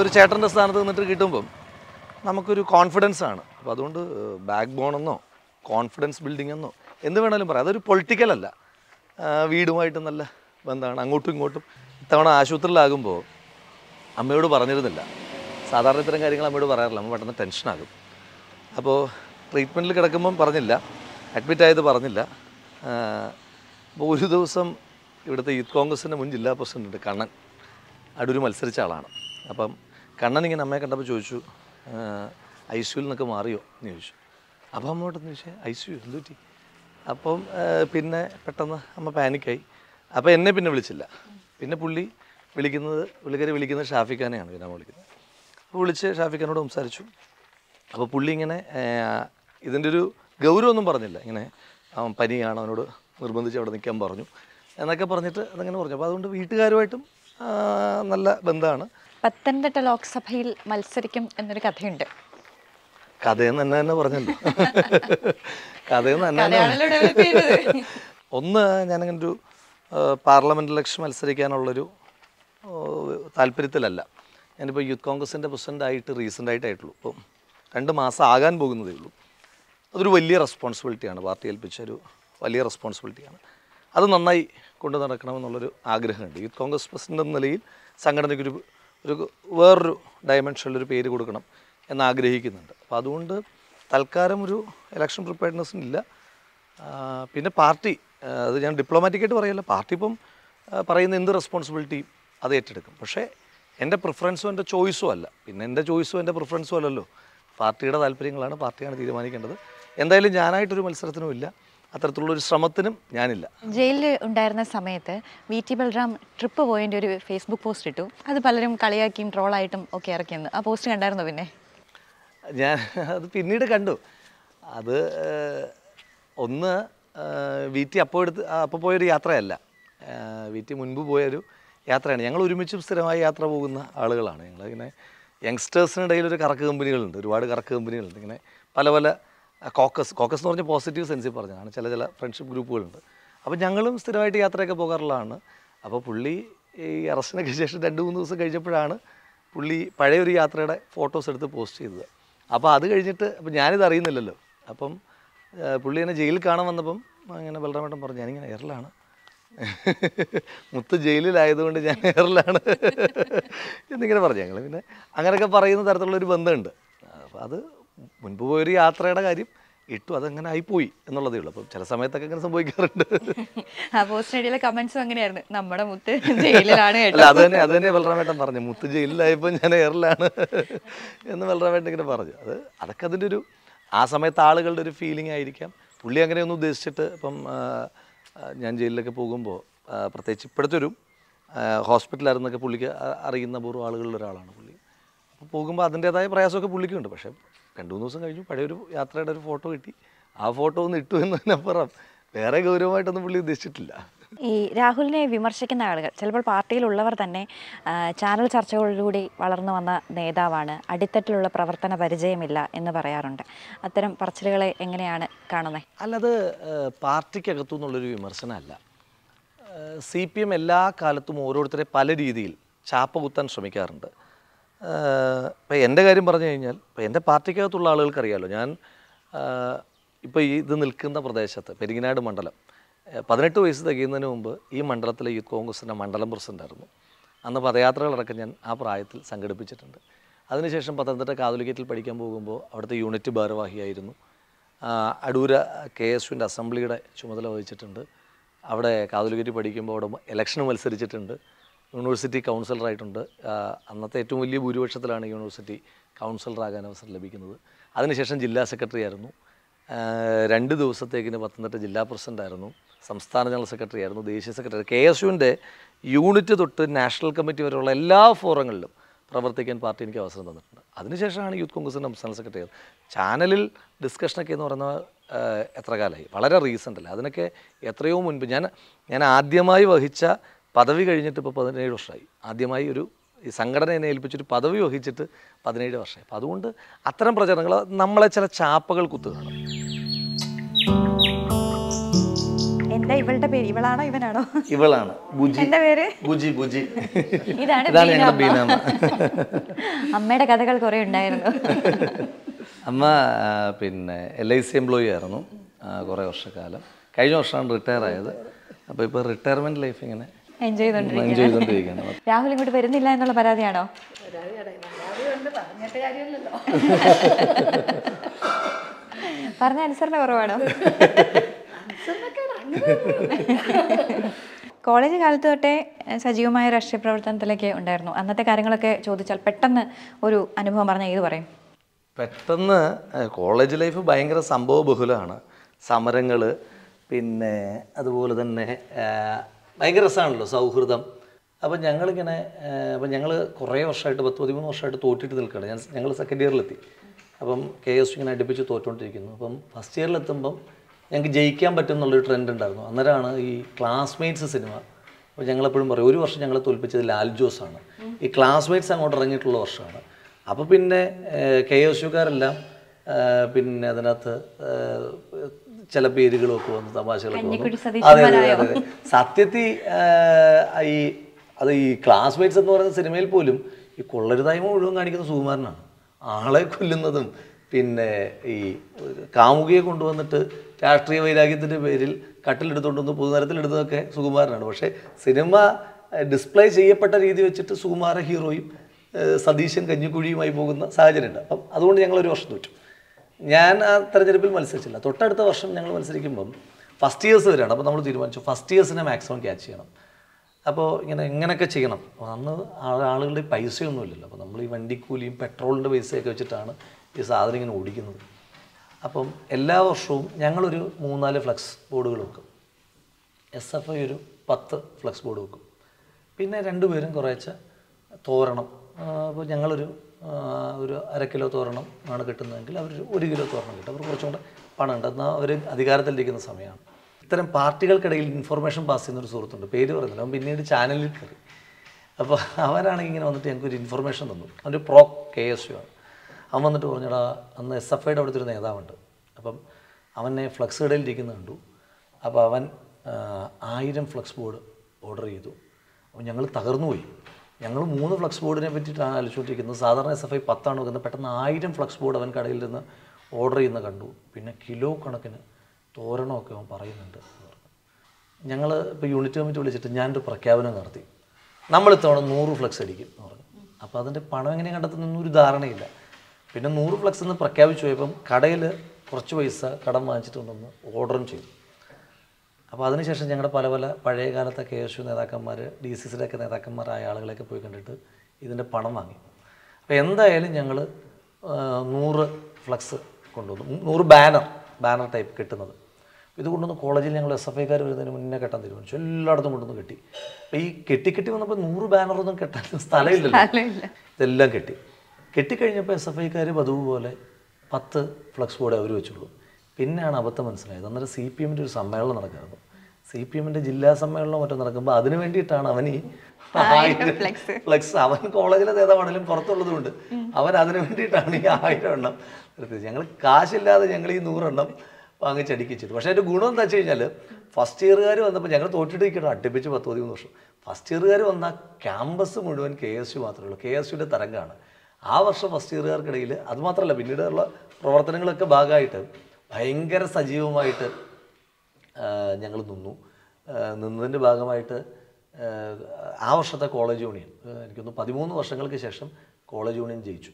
ഒരു ചേട്ടൻ്റെ സ്ഥാനത്ത് നിന്നിട്ട് കിട്ടുമ്പം നമുക്കൊരു കോൺഫിഡൻസ് ആണ് അപ്പോൾ അതുകൊണ്ട് ബാക്ക് എന്നോ കോൺഫിഡൻസ് ബിൽഡിംഗ് എന്നോ എന്ത് വേണമെങ്കിലും പറയാം അതൊരു പൊളിറ്റിക്കലല്ല വീടുമായിട്ട് നല്ല ബന്ധമാണ് അങ്ങോട്ടും ഇങ്ങോട്ടും ഇത്തവണ ആശുപത്രിയിലാകുമ്പോൾ അമ്മയോട് പറഞ്ഞിരുന്നില്ല സാധാരണ ഇത്തരം കാര്യങ്ങൾ അമ്മയോട് പറയാറില്ല അമ്മ പെട്ടെന്ന് ടെൻഷനാകും അപ്പോൾ ട്രീറ്റ്മെൻറ്റിൽ കിടക്കുമ്പം പറഞ്ഞില്ല അഡ്മിറ്റ് ആയത് പറഞ്ഞില്ല അപ്പോൾ ഒരു ദിവസം ഇവിടുത്തെ യൂത്ത് കോൺഗ്രസിൻ്റെ മുൻ ജില്ലാ പ്രസിഡൻറ്റ് കണ്ണൻ അടൂർ മത്സരിച്ച ആളാണ് അപ്പം കണ്ണൻ ഇങ്ങനെ അമ്മയെ കണ്ടപ്പോൾ ചോദിച്ചു ഐ സിയുൽ നിന്നൊക്കെ മാറിയോ എന്ന് ചോദിച്ചു അപ്പം അമ്മയോട്ടെന്ന് ചോദിച്ചാൽ ഐ സിയു എന്ത് പറ്റി അപ്പം പിന്നെ പെട്ടെന്ന് അമ്മ പാനിക്കായി അപ്പോൾ എന്നെ പിന്നെ വിളിച്ചില്ല പിന്നെ പുള്ളി വിളിക്കുന്നത് പുള്ളിക്കാരി വിളിക്കുന്നത് ഷാഫിഖാനെയാണ് പിന്നെ വിളിക്കുന്നത് അപ്പോൾ വിളിച്ച് ഷാഫിഖാനോട് സംസാരിച്ചു അപ്പോൾ പുള്ളി ഇങ്ങനെ ഇതിൻ്റെ ഒരു ഗൗരവമൊന്നും പറഞ്ഞില്ല ഇങ്ങനെ പനിയാണ് അവനോട് നിർബന്ധിച്ച് അവിടെ നിൽക്കാൻ പറഞ്ഞു എന്നൊക്കെ പറഞ്ഞിട്ട് അതങ്ങനെ പറഞ്ഞു അപ്പോൾ അതുകൊണ്ട് വീട്ടുകാരുമായിട്ടും നല്ല ബന്ധമാണ് പത്തനംതിട്ട ലോക്സഭയിൽ മത്സരിക്കും എന്നൊരു കഥയുണ്ട് കഥയെന്ന് തന്നെ തന്നെ പറഞ്ഞല്ലോ കഥയെന്ന് തന്നെ ഒന്ന് ഞാനങ്ങനൊരു ഒരു പാർലമെൻറ്റ് ഇലക്ഷൻ മത്സരിക്കാനുള്ളൊരു താല്പര്യത്തിലല്ല ഞാനിപ്പോൾ യൂത്ത് കോൺഗ്രസിൻ്റെ പ്രസിഡൻ്റായിട്ട് റീസെൻ്റായിട്ട് ആയിട്ടുള്ളൂ ഇപ്പം രണ്ട് മാസം ആകാൻ പോകുന്നതേ ഉള്ളൂ അതൊരു വലിയ റെസ്പോൺസിബിലിറ്റിയാണ് പാർട്ടി ഏൽപ്പിച്ച ഒരു വലിയ റെസ്പോൺസിബിലിറ്റിയാണ് അത് നന്നായി കൊണ്ടു നടക്കണമെന്നുള്ളൊരു ആഗ്രഹമുണ്ട് യൂത്ത് കോൺഗ്രസ് പ്രസിഡന്റ് എന്ന നിലയിൽ സംഘടനയ്ക്കൊരു ഒരു വേറൊരു ഡയമെൻഷനിലൊരു പേര് കൊടുക്കണം എന്ന് ആഗ്രഹിക്കുന്നുണ്ട് അപ്പോൾ അതുകൊണ്ട് തൽക്കാലം ഒരു ഇലക്ഷൻ പ്രിപ്പയർനെസ്സിനില്ല പിന്നെ പാർട്ടി അത് ഞാൻ ഡിപ്ലോമാറ്റിക്കായിട്ട് പറയല്ല പാർട്ടി ഇപ്പം പറയുന്ന എന്ത് റെസ്പോൺസിബിലിറ്റിയും അത് ഏറ്റെടുക്കും പക്ഷേ എൻ്റെ പ്രിഫറൻസും എൻ്റെ ചോയ്സും അല്ല പിന്നെ എൻ്റെ ചോയ്സും എൻ്റെ പ്രിഫറൻസും അല്ലല്ലോ പാർട്ടിയുടെ താല്പര്യങ്ങളാണ് പാർട്ടിയാണ് തീരുമാനിക്കേണ്ടത് എന്തായാലും ഞാനായിട്ടൊരു മത്സരത്തിനും ഇല്ല അത്തരത്തിലുള്ള ഒരു ശ്രമത്തിനും ഞാനില്ല ജയിലിൽ ഉണ്ടായിരുന്ന സമയത്ത് വി ടി ബൽറാം ട്രിപ്പ് പോയതിൻ്റെ ഒരു ഫേസ്ബുക്ക് പോസ്റ്റ് ഇട്ടു അത് പലരും കളിയാക്കിയും ട്രോളായിട്ടും ഒക്കെ ഇറക്കിയെന്ന് ആ പോസ്റ്റ് കണ്ടായിരുന്നു പിന്നെ ഞാൻ അത് പിന്നീട് കണ്ടു അത് ഒന്ന് വി ടി അപ്പോൾ എടുത്ത് അപ്പോൾ പോയൊരു യാത്രയല്ല വി ടി മുൻപ് പോയൊരു യാത്രയാണ് ഞങ്ങൾ ഒരുമിച്ച് സ്ഥിരമായി യാത്ര പോകുന്ന ആളുകളാണ് ഞങ്ങളിങ്ങനെ യങ്സ്റ്റേഴ്സിനിടയിൽ ഒരു കറക്ക് കമ്പനികളുണ്ട് ഒരുപാട് കറക്ക് കമ്പനികളുണ്ട് ഇങ്ങനെ പല പല കോക്കസ് കോക്കസ് എന്ന് പറഞ്ഞാൽ പോസിറ്റീവ് സെൻസിൽ പറഞ്ഞതാണ് ചില ചില ഫ്രണ്ട്ഷിപ്പ് ഗ്രൂപ്പുകളുണ്ട് അപ്പോൾ ഞങ്ങളും സ്ഥിരമായിട്ട് യാത്രയൊക്കെ പോകാറുള്ളതാണ് അപ്പോൾ പുള്ളി ഈ അറസ്റ്റിനൊക്കെ ശേഷം രണ്ട് മൂന്ന് ദിവസം കഴിഞ്ഞപ്പോഴാണ് പുള്ളി പഴയൊരു യാത്രയുടെ ഫോട്ടോസ് എടുത്ത് പോസ്റ്റ് ചെയ്തത് അപ്പോൾ അത് കഴിഞ്ഞിട്ട് അപ്പോൾ ഞാനിത് അറിയുന്നില്ലല്ലോ അപ്പം പുള്ളി എന്നെ ജയിലിൽ കാണാൻ വന്നപ്പം അങ്ങനെ ബലരാമേട്ടൻ പറഞ്ഞു ഞാനിങ്ങനെ എയറിലാണ് മുത്ത് ജയിലിലായതുകൊണ്ട് ഞാൻ എയറിലാണ് എന്നിങ്ങനെ പറഞ്ഞു ഞങ്ങൾ പിന്നെ അങ്ങനെയൊക്കെ പറയുന്ന തരത്തിലുള്ള ഒരു ബന്ധമുണ്ട് അപ്പം അത് മുൻപ് പോയൊരു യാത്രയുടെ കാര്യം ഇട്ടു അതങ്ങനെ ആയിപ്പോയി എന്നുള്ളതേ ഉള്ളൂ അപ്പം ചില സമയത്തൊക്കെ ഇങ്ങനെ സംഭവിക്കാറുണ്ട് പോസ്റ്റ് നമ്മുടെ മുത്ത് ജയിലിലാണ് അല്ല അത് തന്നെ അത് തന്നെ ബലറാമേട്ടൻ പറഞ്ഞു മുത്ത് ജയിലിലായപ്പോൾ ഞാൻ എയറിലാണ് എന്ന് ബലറാമേട്ടൻ ഇങ്ങനെ പറഞ്ഞു അത് അതൊക്കെ അതിൻ്റെ ഒരു ആ സമയത്ത് ആളുകളുടെ ഒരു ഫീലിംഗ് ആയിരിക്കാം പുള്ളി അങ്ങനെയൊന്നും ഉദ്ദേശിച്ചിട്ട് ഇപ്പം ഞാൻ ജയിലിലൊക്കെ പോകുമ്പോൾ പ്രത്യേകിച്ച് ഇപ്പോഴത്തെ ഒരു ഹോസ്പിറ്റലായിരുന്നൊക്കെ പുള്ളിക്ക് അറിയുന്ന പൂർവ്വ ആളുകളിൽ ഒരാളാണ് പുള്ളി അപ്പോൾ പോകുമ്പോൾ അതിൻ്റേതായ പ്രയാസമൊക്കെ പുള്ളിക്കുണ്ട് പക്ഷേ രണ്ട് മൂന്ന് ദിവസം കഴിഞ്ഞു പഴയൊരു യാത്രയുടെ ഒരു ഫോട്ടോ കിട്ടി ആ ഫോട്ടോ ഒന്ന് ഇട്ടു എന്നതിനപ്പുറം വേറെ ഗൗരവമായിട്ടൊന്നും പുള്ളി ഉദ്ദേശിച്ചിട്ടില്ല ഈ രാഹുലിനെ വിമർശിക്കുന്ന ആളുകൾ ചിലപ്പോൾ പാർട്ടിയിലുള്ളവർ തന്നെ ചാനൽ ചർച്ചകളിലൂടെ വളർന്നു വന്ന നേതാവാണ് അടിത്തട്ടിലുള്ള പ്രവർത്തന പരിചയമില്ല എന്ന് പറയാറുണ്ട് അത്തരം പറച്ചിലുകളെ എങ്ങനെയാണ് കാണുന്നത് അല്ലത് പാർട്ടിക്കകത്തു നിന്നുള്ളൊരു വിമർശനമല്ല സി പി എം എല്ലാ കാലത്തും ഓരോരുത്തരെ പല രീതിയിൽ ചാപ്പ കുത്താൻ ശ്രമിക്കാറുണ്ട് ഇപ്പം എൻ്റെ കാര്യം പറഞ്ഞു കഴിഞ്ഞാൽ ഇപ്പം എൻ്റെ പാർട്ടിക്കകത്തുള്ള ആളുകൾക്കറിയാമല്ലോ ഞാൻ ഇപ്പോൾ ഇത് നിൽക്കുന്ന പ്രദേശത്ത് പെരിങ്ങനാട് മണ്ഡലം പതിനെട്ട് വയസ്സ് തികയുന്നതിന് മുമ്പ് ഈ മണ്ഡലത്തിലെ യൂത്ത് കോൺഗ്രസിൻ്റെ മണ്ഡലം പ്രസിഡൻ്റായിരുന്നു അന്ന് പദയാത്രകളടക്കം ഞാൻ ആ പ്രായത്തിൽ സംഘടിപ്പിച്ചിട്ടുണ്ട് അതിനുശേഷം പത്തനംതിട്ട കാതുലിക്കത്തിൽ പഠിക്കാൻ പോകുമ്പോൾ അവിടുത്തെ യൂണിറ്റ് ഭാരവാഹിയായിരുന്നു അടൂര കെ എസ് യുവിൻ്റെ അസംബ്ലിയുടെ ചുമതല വഹിച്ചിട്ടുണ്ട് അവിടെ കാതുലിക്കറ്റ് പഠിക്കുമ്പോൾ അവിടെ ഇലക്ഷന് മത്സരിച്ചിട്ടുണ്ട് യൂണിവേഴ്സിറ്റി കൗൺസിലറായിട്ടുണ്ട് അന്നത്തെ ഏറ്റവും വലിയ ഭൂരിപക്ഷത്തിലാണ് യൂണിവേഴ്സിറ്റി കൗൺസിലറാകാൻ അവസരം ലഭിക്കുന്നത് അതിനുശേഷം ജില്ലാ സെക്രട്ടറി ആയിരുന്നു രണ്ട് ദിവസത്തേക്കിന് പത്തനംതിട്ട ജില്ലാ പ്രസിഡൻ്റായിരുന്നു സംസ്ഥാന ജനറൽ സെക്രട്ടറി ആയിരുന്നു ദേശീയ സെക്രട്ടറി കെ എസ് യുവിൻ്റെ യൂണിറ്റ് തൊട്ട് നാഷണൽ കമ്മിറ്റി വരെയുള്ള എല്ലാ ഫോറങ്ങളിലും പ്രവർത്തിക്കാൻ പാർട്ടി എനിക്ക് അവസരം തന്നിട്ടുണ്ട് അതിനുശേഷമാണ് യൂത്ത് കോൺഗ്രസിൻ്റെ സംസ്ഥാന സെക്രട്ടറി ചാനലിൽ ഡിസ്കഷനൊക്കെ എന്ന് പറയുന്ന എത്ര കാലമായി വളരെ റീസെൻ്റ് അല്ല അതിനൊക്കെ എത്രയോ മുൻപ് ഞാൻ ഞാൻ ആദ്യമായി വഹിച്ച പദവി കഴിഞ്ഞിട്ട് ഇപ്പോൾ പതിനേഴ് വർഷമായി ആദ്യമായി ഒരു ഈ സംഘടന എന്നെ ഏൽപ്പിച്ചൊരു പദവി വഹിച്ചിട്ട് പതിനേഴ് വർഷമായി അപ്പോൾ അതുകൊണ്ട് അത്തരം പ്രചരണങ്ങൾ നമ്മളെ ചില ചാപ്പകൾ കുത്തുകയാണ് എന്താ ഇവളുടെ പേര് ഇവളാണോ ഇവനാണോ ഇവളാണ് എന്റെ പേര് ഇതാണ് അമ്മയുടെ കഥകൾ കുറേ ഉണ്ടായിരുന്നു അമ്മ പിന്നെ എൽ ഐ സി എംപ്ലോയി ആയിരുന്നു കുറേ വർഷക്കാലം കഴിഞ്ഞ വർഷമാണ് റിട്ടയർ ആയത് അപ്പോൾ ഇപ്പൊ റിട്ടയർമെന്റ് ലൈഫ് ഇങ്ങനെ എൻജോയ് ചെയ്തുകൊണ്ടിരിക്കുകയാണ് രാഹുൽ ഇങ്ങോട്ട് വരുന്നില്ല എന്നുള്ള പരാതിയാണോ പറഞ്ഞ അനുസരണ കുറവാണോ കോളേജ് കാലത്ത് തൊട്ടേ സജീവമായ രാഷ്ട്രീയ പ്രവർത്തനത്തിലേക്ക് ഉണ്ടായിരുന്നു അന്നത്തെ കാര്യങ്ങളൊക്കെ ചോദിച്ചാൽ പെട്ടെന്ന് ഒരു അനുഭവം പറഞ്ഞ ഏത് പറയും പെട്ടെന്ന് കോളേജ് ലൈഫ് ഭയങ്കര സംഭവ ബഹുലമാണ് സമരങ്ങൾ പിന്നെ അതുപോലെ തന്നെ ഭയങ്കര രസമാണല്ലോ സൗഹൃദം അപ്പം ഞങ്ങളിങ്ങനെ അപ്പം ഞങ്ങൾ കുറേ വർഷമായിട്ട് പത്ത് പതിമൂന്ന് വർഷമായിട്ട് തോറ്റിട്ട് നിൽക്കുകയാണ് ഞാൻ ഞങ്ങൾ സെക്കൻഡ് ഇയറിലെത്തി അപ്പം കെ എസ് ഇങ്ങനെ അടുപ്പിച്ച് തോറ്റുകൊണ്ടിരിക്കുന്നു അപ്പം ഫസ്റ്റ് ഇയറിലെത്തുമ്പം ഞങ്ങൾക്ക് ജയിക്കാൻ പറ്റും എന്നുള്ളൊരു ട്രെൻഡ് ഉണ്ടായിരുന്നു അന്നേരമാണ് ഈ ക്ലാസ്മേറ്റ്സ് സിനിമ അപ്പോൾ ഞങ്ങളെപ്പോഴും പറയും ഒരു വർഷം ഞങ്ങളെ തോൽപ്പിച്ചത് ലാൽ ജോസ് ആണ് ഈ ക്ലാസ്മേറ്റ്സ് അങ്ങോട്ട് ഇറങ്ങിയിട്ടുള്ള വർഷമാണ് അപ്പോൾ പിന്നെ കെ എസ് യുക്കാരെല്ലാം പിന്നെ അതിനകത്ത് ചില പേരുകളൊക്കെ വന്ന് തമാശകളൊക്കെ വന്നു അതെ അതെ അതെ സത്യത്തിൽ ഈ അത് ഈ ക്ലാസ്മേറ്റ്സ് എന്ന് പറയുന്ന സിനിമയിൽ പോലും ഈ കൊള്ളരുതായ്മ മുഴുവൻ കാണിക്കുന്ന സുകുമാരനാണ് ആളെ കൊല്ലുന്നതും പിന്നെ ഈ കാമുകിയെ കൊണ്ടുവന്നിട്ട് രാഷ്ട്രീയ വൈരാഗ്യത്തിൻ്റെ പേരിൽ കട്ടിലെടുത്തുകൊണ്ടൊന്ന് പൊതുനരത്തിലെടുത്തതൊക്കെ സുകുമാരനാണ് പക്ഷേ സിനിമ ഡിസ്പ്ലേ ചെയ്യപ്പെട്ട രീതി വെച്ചിട്ട് സുകുമാര ഹീറോയും സതീശൻ കഞ്ഞിക്കുഴിയുമായി പോകുന്ന സാഹചര്യമുണ്ട് അപ്പം അതുകൊണ്ട് ഞങ്ങൾ ഒരു വർഷം തോറ്റു ഞാൻ ആ തെരഞ്ഞെടുപ്പിൽ മത്സരിച്ചില്ല തൊട്ടടുത്ത വർഷം ഞങ്ങൾ മത്സരിക്കുമ്പം ഫസ്റ്റ് ഇയേഴ്സ് വരെയാണ് അപ്പോൾ നമ്മൾ തീരുമാനിച്ചു ഫസ്റ്റ് ഇയേഴ്സിനെ മാക്സിമം ക്യാച്ച് ചെയ്യണം അപ്പോൾ ഇങ്ങനെ എങ്ങനെയൊക്കെ ചെയ്യണം അപ്പോൾ അന്ന് ആളുകളുടെ പൈസയൊന്നുമില്ലല്ലോ അപ്പോൾ നമ്മൾ ഈ വണ്ടിക്കൂലിയും പെട്രോളിൻ്റെ പൈസയൊക്കെ വെച്ചിട്ടാണ് ഈ സാധനം ഇങ്ങനെ ഓടിക്കുന്നത് അപ്പം എല്ലാ വർഷവും ഞങ്ങളൊരു മൂന്നാല് ഫ്ലക്സ് ബോർഡുകൾ വെക്കും എസ് എഫ് ഐ ഒരു പത്ത് ഫ്ലക്സ് ബോർഡ് വെക്കും പിന്നെ രണ്ടുപേരും കുറേശ്ശെ തോരണം അപ്പോൾ ഞങ്ങളൊരു ഒരു അര കിലോ തോരണം ആണ് കിട്ടുന്നതെങ്കിൽ അവർ ഒരു കിലോ തോരണം കിട്ടും അവർ കുറച്ചും കൂടെ പണമുണ്ട് എന്നാൽ അവർ അധികാരത്തിലിരിക്കുന്ന സമയമാണ് ഇത്തരം പാർട്ടികൾക്കിടയിൽ ഇൻഫർമേഷൻ പാസ് ചെയ്യുന്ന ഒരു സുഹൃത്തുണ്ട് പേര് പറയുന്നില്ല അവൻ പിന്നീട് ചാനലിൽ കയറി അപ്പോൾ അവരാണെങ്കിൽ ഇങ്ങനെ വന്നിട്ട് ഞങ്ങൾക്കൊരു ഇൻഫർമേഷൻ തന്നു അവൻ്റെ പ്രോ കെ എസ് യു ആണ് അവൻ വന്നിട്ട് പറഞ്ഞടാ അന്ന് എസ് എഫ് ഐയുടെ അവിടുത്തെ ഒരു നേതാവുണ്ട് അപ്പം അവനെ ഫ്ലക്സ് കടയിൽ കണ്ടു അപ്പോൾ അവൻ ആയിരം ഫ്ലക്സ് ബോർഡ് ഓർഡർ ചെയ്തു അപ്പോൾ ഞങ്ങൾ തകർന്നു പോയി ഞങ്ങൾ മൂന്ന് ഫ്ലക്സ് ബോർഡിനെ പറ്റിയിട്ടാണ് ആലോചിച്ചുകൊണ്ടിരിക്കുന്നത് സാധാരണ എസ് എഫ് ഐ പത്താണ് വെക്കുന്നത് പെട്ടെന്ന് ആയിരം ഫ്ലക്സ് ബോർഡ് അവൻ കടയിൽ നിന്ന് ഓർഡർ ചെയ്യുന്ന കണ്ടു പിന്നെ കിലോ കണക്കിന് തോരണമൊക്കെ അവൻ പറയുന്നുണ്ട് ഞങ്ങൾ ഇപ്പോൾ യൂണിറ്റ് കമ്മിറ്റി വിളിച്ചിട്ട് ഞാനൊരു പ്രഖ്യാപനം നടത്തി നമ്മൾ നൂറ് ഫ്ലക്സ് അടിക്കും എന്ന് പറഞ്ഞു അപ്പോൾ അതിൻ്റെ പണം എങ്ങനെ കണ്ടെത്തുന്നൊന്നും ഒരു ധാരണയില്ല പിന്നെ നൂറ് ഫ്ലക്സ് എന്ന് പ്രഖ്യാപിച്ചു പോയപ്പം കടയിൽ കുറച്ച് പൈസ കടം വാങ്ങിച്ചിട്ടുണ്ടെന്ന് ഓർഡറും ചെയ്തു അപ്പോൾ അതിനുശേഷം ഞങ്ങളുടെ പല പല പഴയ കാലത്തെ കെ എസ് യു നേതാക്കന്മാർ ഡി സി സിയിലൊക്കെ നേതാക്കന്മാരായ ആളുകളൊക്കെ പോയി കണ്ടിട്ട് ഇതിൻ്റെ പണം വാങ്ങി അപ്പോൾ എന്തായാലും ഞങ്ങൾ നൂറ് ഫ്ലക്സ് കൊണ്ടുവന്നു നൂറ് ബാനർ ബാനർ ടൈപ്പ് കെട്ടുന്നത് ഇത് കൊണ്ടുവന്ന് കോളേജിൽ ഞങ്ങൾ എസ് എഫ് ഐക്കാർ വരുന്നതിന് മുന്നേ കെട്ടാൻ തീരുമാനിച്ചു എല്ലായിടത്തും കൊണ്ടുവന്ന് കെട്ടി അപ്പോൾ ഈ കെട്ടി കെട്ടി വന്നപ്പോൾ നൂറ് ബാനറൊന്നും കെട്ടാൻ സ്ഥലമില്ലല്ലോ ഇതെല്ലാം കെട്ടി കെട്ടിക്കഴിഞ്ഞപ്പോൾ എസ് എഫ് ഐക്കാർ പതിവ് പോലെ പത്ത് ഫ്ലക്സ് ബോർഡ് അവർ വെച്ചുള്ളൂ പിന്നെയാണ് അബദ്ധം മനസ്സിലായത് അന്നേരം സി പി എമ്മിൻ്റെ ഒരു സമ്മേളനം നടക്കുന്നത് സി പി എമ്മിൻ്റെ ജില്ലാ സമ്മേളനം മറ്റോ നടക്കുമ്പോൾ അതിന് വേണ്ടിയിട്ടാണ് അവൻ ഈ ഫ്ലക്സ് അവൻ കോളേജിലെ നേതാവാണെങ്കിലും പുറത്തുള്ളതുകൊണ്ട് അവൻ അതിന് വേണ്ടിയിട്ടാണ് ഈ ആയിരം എണ്ണം നിർത്തിയത് ഞങ്ങൾ കാശില്ലാതെ ഞങ്ങൾ ഈ നൂറെണ്ണം വാങ്ങിച്ചടിക്കിച്ചിട്ട് പക്ഷേ അതിൻ്റെ ഗുണം എന്താ വെച്ച് കഴിഞ്ഞാൽ ഫസ്റ്റ് ഇയറുകാർ വന്നപ്പോൾ ഞങ്ങൾ തോറ്റിട്ട് നിൽക്കണം അടുപ്പിച്ച് പത്തോ പതിമൂന്ന് വർഷം ഫസ്റ്റ് ഇയറുകാർ വന്ന ക്യാമ്പസ് മുഴുവൻ കെ എസ് യു മാത്രമേ ഉള്ളൂ കെ എസ് യുടെ തരംഗമാണ് ആ വർഷം ഫസ്റ്റ് ഇയറുകാർക്കിടയിൽ അതുമാത്രമല്ല പിന്നീടുള്ള പ്രവർത്തനങ്ങളൊക്കെ ഭാഗമായിട്ട് ഭയങ്കര സജീവമായിട്ട് ഞങ്ങൾ നിന്നു നിന്നതിൻ്റെ ഭാഗമായിട്ട് ആ വർഷത്തെ കോളേജ് യൂണിയൻ എനിക്കൊന്ന് പതിമൂന്ന് വർഷങ്ങൾക്ക് ശേഷം കോളേജ് യൂണിയൻ ജയിച്ചു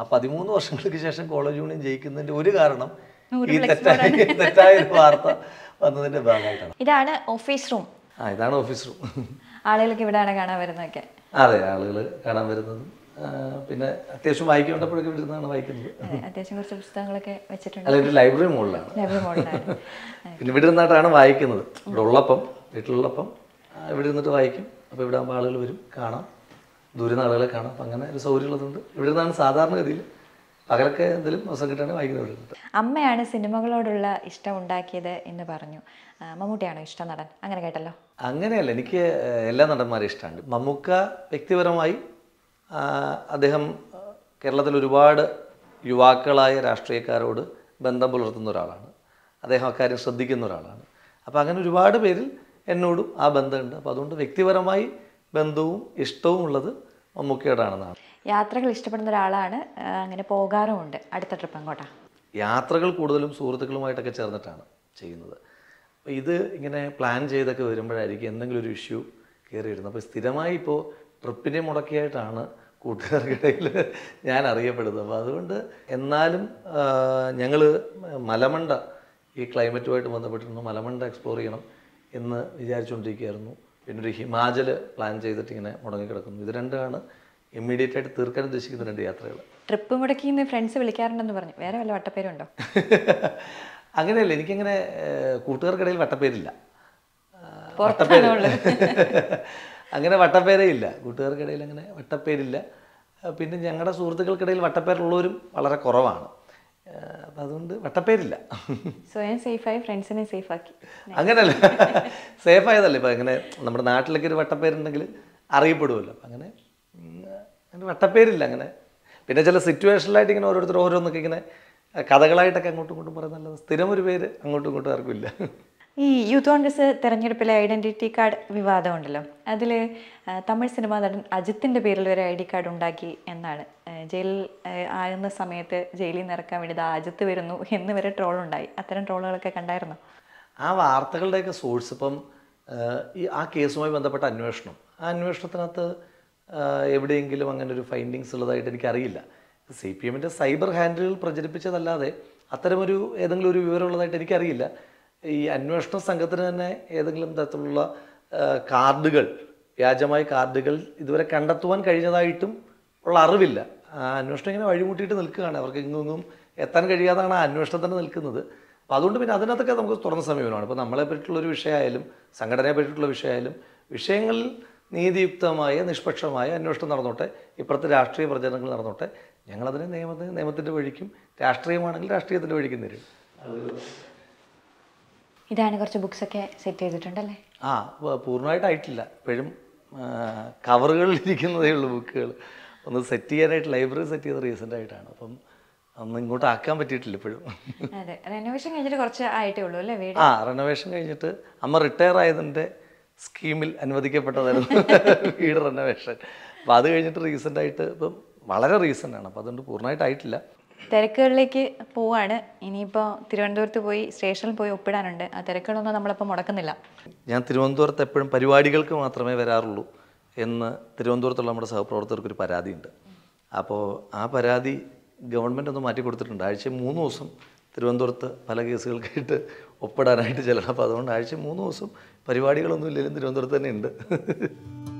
ആ പതിമൂന്ന് വർഷങ്ങൾക്ക് ശേഷം കോളേജ് യൂണിയൻ ജയിക്കുന്നതിൻ്റെ ഒരു കാരണം ഈ തെറ്റായ തെറ്റായ ഒരു വാർത്ത വന്നതിൻ്റെ ഭാഗമായിട്ടാണ് ഇതാണ് ഓഫീസ് റൂം ആ ഇതാണ് ഓഫീസ് റൂം ആളുകൾക്ക് ഇവിടെയാണ് കാണാൻ വരുന്നതൊക്കെ അതെ ആളുകൾ കാണാൻ വരുന്നതും പിന്നെ അത്യാവശ്യം വായിക്കേണ്ടപ്പോഴൊക്കെ ഇരുന്നാണ് വായിക്കുന്നത് അത്യാവശ്യം കുറച്ച് പുസ്തകങ്ങളൊക്കെ വെച്ചിട്ടുണ്ട് അല്ല ലൈബ്രറി മുകളിലാണ് പിന്നെ ഇവിടെ നിന്നായിട്ടാണ് വായിക്കുന്നത് ഇവിടെ ഉള്ളപ്പം വീട്ടിലുള്ളപ്പം ഇവിടെ നിന്നിട്ട് വായിക്കും അപ്പോൾ ഇവിടെ ആകുമ്പോൾ ആളുകൾ വരും കാണാം ദൂരെ നിന്ന് ആളുകളെ കാണാം അപ്പം അങ്ങനെ ഒരു സൗകര്യമുള്ളതുകൊണ്ട് ഇവിടെ നിന്നാണ് സാധാരണഗതിയിൽ പകലൊക്കെ എന്തെങ്കിലും അവസരം കിട്ടാണ് വായിക്കുന്നത് അമ്മയാണ് സിനിമകളോടുള്ള ഇഷ്ടം ഉണ്ടാക്കിയത് എന്ന് പറഞ്ഞു മമ്മൂട്ടിയാണോ ഇഷ്ടം നടൻ അങ്ങനെ കേട്ടല്ലോ അങ്ങനെയല്ല എനിക്ക് എല്ലാ നടന്മാരും ഇഷ്ടമാണ് മമ്മൂക്ക വ്യക്തിപരമായി അദ്ദേഹം കേരളത്തിൽ ഒരുപാട് യുവാക്കളായ രാഷ്ട്രീയക്കാരോട് ബന്ധം പുലർത്തുന്ന ഒരാളാണ് അദ്ദേഹം അക്കാര്യം ശ്രദ്ധിക്കുന്ന ഒരാളാണ് അപ്പോൾ അങ്ങനെ ഒരുപാട് പേരിൽ എന്നോടും ആ ബന്ധമുണ്ട് അപ്പോൾ അതുകൊണ്ട് വ്യക്തിപരമായി ബന്ധവും ഇഷ്ടവും ഉള്ളത് മമ്മൂക്കയോടാണെന്നാണ് യാത്രകൾ ഇഷ്ടപ്പെടുന്ന ഒരാളാണ് അങ്ങനെ പോകാറുമുണ്ട് അടുത്ത ട്രിപ്പ് അങ്ങോട്ടാ യാത്രകൾ കൂടുതലും സുഹൃത്തുക്കളുമായിട്ടൊക്കെ ചേർന്നിട്ടാണ് ചെയ്യുന്നത് അപ്പോൾ ഇത് ഇങ്ങനെ പ്ലാൻ ചെയ്തൊക്കെ വരുമ്പോഴായിരിക്കും എന്തെങ്കിലും ഒരു ഇഷ്യൂ കയറി വരുന്നത് അപ്പോൾ സ്ഥിരമായി ഇപ്പോൾ ട്രിപ്പിനെ മുടക്കിയായിട്ടാണ് കൂട്ടുകാർക്കിടയിൽ ഞാൻ അറിയപ്പെടുന്നു അപ്പോൾ അതുകൊണ്ട് എന്നാലും ഞങ്ങൾ മലമണ്ട ഈ ക്ലൈമറ്റുമായിട്ട് ബന്ധപ്പെട്ടിരുന്നു മലമണ്ട എക്സ്പ്ലോർ ചെയ്യണം എന്ന് വിചാരിച്ചുകൊണ്ടിരിക്കുകയായിരുന്നു പിന്നെ ഒരു ഹിമാചൽ പ്ലാൻ ചെയ്തിട്ട് ഇങ്ങനെ മുടങ്ങിക്കിടക്കുന്നു ഇത് രണ്ടാണ് ഇമ്മീഡിയറ്റ് ആയിട്ട് തീർക്കാൻ ഉദ്ദേശിക്കുന്ന രണ്ട് യാത്രകൾ ട്രിപ്പ് മുടക്കി ഇന്ന് ഫ്രണ്ട്സ് വിളിക്കാറുണ്ടെന്ന് പറഞ്ഞു വേറെ വല്ല വട്ടപ്പേരുണ്ടോ അങ്ങനെയല്ല എനിക്കങ്ങനെ കൂട്ടുകാർക്കിടയിൽ വട്ടപ്പേരില്ല വട്ടപ്പേരുള്ള അങ്ങനെ വട്ടപ്പേരയില്ല കൂട്ടുകാർക്കിടയിൽ അങ്ങനെ വട്ടപ്പേരില്ല പിന്നെ ഞങ്ങളുടെ സുഹൃത്തുക്കൾക്കിടയിൽ വട്ടപ്പേരുള്ളവരും വളരെ കുറവാണ് അപ്പം അതുകൊണ്ട് വട്ടപ്പേരില്ല സ്വയം സേഫായി ഫ്രണ്ട്സിനെ സേഫാക്കി അങ്ങനെയല്ല സേഫായതല്ല ഇപ്പം അങ്ങനെ നമ്മുടെ നാട്ടിലൊക്കെ ഒരു വട്ടപ്പേരുണ്ടെങ്കിൽ അറിയപ്പെടുമല്ലോ അപ്പം അങ്ങനെ അങ്ങനെ വട്ടപ്പേരില്ല അങ്ങനെ പിന്നെ ചില സിറ്റുവേഷനിലായിട്ട് ഇങ്ങനെ ഓരോരുത്തർ ഓരോന്നൊക്കെ ഇങ്ങനെ കഥകളായിട്ടൊക്കെ അങ്ങോട്ടും ഇങ്ങോട്ടും പറയുന്നല്ലാതെ സ്ഥിരം ഒരു പേര് അങ്ങോട്ടും ഇങ്ങോട്ടും ആർക്കും ഇല്ല ഈ യൂത്ത് കോൺഗ്രസ് തെരഞ്ഞെടുപ്പിലെ ഐഡൻറ്റിറ്റി കാർഡ് വിവാദമുണ്ടല്ലോ അതിൽ തമിഴ് സിനിമാ നടൻ അജിത്തിൻ്റെ പേരിൽ ഒരു ഐ ഡി കാർഡ് ഉണ്ടാക്കി എന്നാണ് ജയിലിൽ ആകുന്ന സമയത്ത് ജയിലിൽ നിന്ന് ഇറക്കാൻ വേണ്ടി അജിത്ത് വരുന്നു എന്ന് വരെ ട്രോളുണ്ടായി അത്തരം ട്രോളുകളൊക്കെ കണ്ടായിരുന്നു ആ വാർത്തകളുടെയൊക്കെ സോഴ്സ് ഇപ്പം ഈ ആ കേസുമായി ബന്ധപ്പെട്ട അന്വേഷണം ആ അന്വേഷണത്തിനകത്ത് എവിടെയെങ്കിലും അങ്ങനെ ഒരു ഫൈൻഡിങ്സ് ഉള്ളതായിട്ട് എനിക്കറിയില്ല സി പി എമ്മിൻ്റെ സൈബർ ഹാൻഡിലുകൾ പ്രചരിപ്പിച്ചതല്ലാതെ അത്തരമൊരു ഏതെങ്കിലും ഒരു വിവരമുള്ളതായിട്ട് എനിക്കറിയില്ല ഈ അന്വേഷണ സംഘത്തിന് തന്നെ ഏതെങ്കിലും തരത്തിലുള്ള കാർഡുകൾ വ്യാജമായ കാർഡുകൾ ഇതുവരെ കണ്ടെത്തുവാൻ കഴിഞ്ഞതായിട്ടും ഉള്ള അറിവില്ല അന്വേഷണം ഇങ്ങനെ വഴിമുട്ടിയിട്ട് നിൽക്കുകയാണ് അവർക്ക് ഇങ്ങൊന്നും എത്താൻ കഴിയാതാണ് ആ അന്വേഷണം തന്നെ നിൽക്കുന്നത് അപ്പോൾ അതുകൊണ്ട് പിന്നെ അതിനകത്തൊക്കെ നമുക്ക് തുറന്ന സമീപനമാണ് ഇപ്പോൾ നമ്മളെ പറ്റിയിട്ടുള്ളൊരു വിഷയമായാലും സംഘടനയെ പറ്റിയിട്ടുള്ള വിഷയമായാലും വിഷയങ്ങളിൽ നീതിയുക്തമായ നിഷ്പക്ഷമായ അന്വേഷണം നടന്നോട്ടെ ഇപ്പുറത്ത് രാഷ്ട്രീയ പ്രചരണങ്ങൾ നടന്നോട്ടെ ഞങ്ങളതിനെ നിയമത്തിന് നിയമത്തിൻ്റെ വഴിക്കും രാഷ്ട്രീയമാണെങ്കിൽ രാഷ്ട്രീയത്തിൻ്റെ വഴിക്കും തരും ഇതാണ് കുറച്ച് ബുക്സ് ഒക്കെ സെറ്റ് ചെയ്തിട്ടുണ്ടല്ലേ ആ പൂർണ്ണമായിട്ട് ആയിട്ടില്ല ഇപ്പോഴും കവറുകളിൽ ഇരിക്കുന്നതേ ഉള്ളൂ ബുക്കുകൾ ഒന്ന് സെറ്റ് ചെയ്യാനായിട്ട് ലൈബ്രറി സെറ്റ് ചെയ്ത റീസെൻ്റ് ആയിട്ടാണ് അപ്പം അന്ന് ഇങ്ങോട്ട് ആക്കാൻ പറ്റിയിട്ടില്ല ഇപ്പോഴും അതെ റെനോവേഷൻ കഴിഞ്ഞിട്ട് കുറച്ച് ആയിട്ടേ ഉള്ളൂ അല്ലേ വീട് ആ റെനോവേഷൻ കഴിഞ്ഞിട്ട് അമ്മ റിട്ടയർ ആയതിൻ്റെ സ്കീമിൽ അനുവദിക്കപ്പെട്ടതായിരുന്നു വീട് റെനോവേഷൻ അപ്പോൾ അത് കഴിഞ്ഞിട്ട് റീസെൻ്റ് ആയിട്ട് ഇപ്പം വളരെ റീസെൻ്റ് ആണ് അപ്പോൾ അതുകൊണ്ട് പൂർണ്ണമായിട്ട് ആയിട്ടില്ല തിരക്കുകളിലേക്ക് പോവാണ് ഇനിയിപ്പോ തിരുവനന്തപുരത്ത് പോയി സ്റ്റേഷനിൽ പോയി ഒപ്പിടാനുണ്ട് ആ തിരക്കുകളൊന്നും നമ്മളിപ്പോ മുടക്കുന്നില്ല ഞാൻ തിരുവനന്തപുരത്ത് എപ്പോഴും പരിപാടികൾക്ക് മാത്രമേ വരാറുള്ളൂ എന്ന് തിരുവനന്തപുരത്തുള്ള നമ്മുടെ സഹപ്രവർത്തകർക്കൊരു പരാതിയുണ്ട് അപ്പോൾ ആ പരാതി ഗവൺമെൻറ് ഒന്ന് മാറ്റി കൊടുത്തിട്ടുണ്ട് ആഴ്ച മൂന്ന് ദിവസം തിരുവനന്തപുരത്ത് പല കേസുകൾക്കായിട്ട് ഒപ്പിടാനായിട്ട് ചെല്ലണം അപ്പോൾ അതുകൊണ്ട് ആഴ്ച മൂന്ന് ദിവസം പരിപാടികളൊന്നും ഇല്ലെങ്കിലും തിരുവനന്തപുരത്ത് തന്നെ ഉണ്ട്